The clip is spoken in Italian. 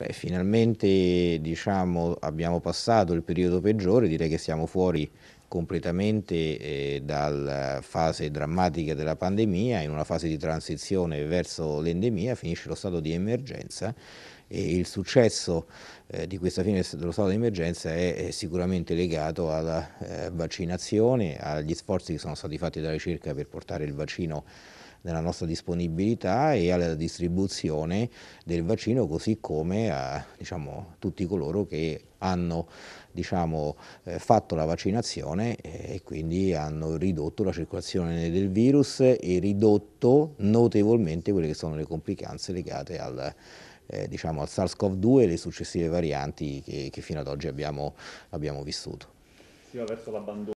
Beh, finalmente diciamo, abbiamo passato il periodo peggiore, direi che siamo fuori completamente eh, dalla fase drammatica della pandemia, in una fase di transizione verso l'endemia, finisce lo stato di emergenza e il successo eh, di questa fine dello stato di emergenza è, è sicuramente legato alla eh, vaccinazione, agli sforzi che sono stati fatti dalla ricerca per portare il vaccino della nostra disponibilità e alla distribuzione del vaccino così come a eh, diciamo, tutti coloro che hanno diciamo, eh, fatto la vaccinazione eh, e quindi hanno ridotto la circolazione del virus e ridotto notevolmente quelle che sono le complicanze legate al, eh, diciamo, al SARS-CoV-2 e le successive varianti che, che, fino ad oggi abbiamo, abbiamo vissuto.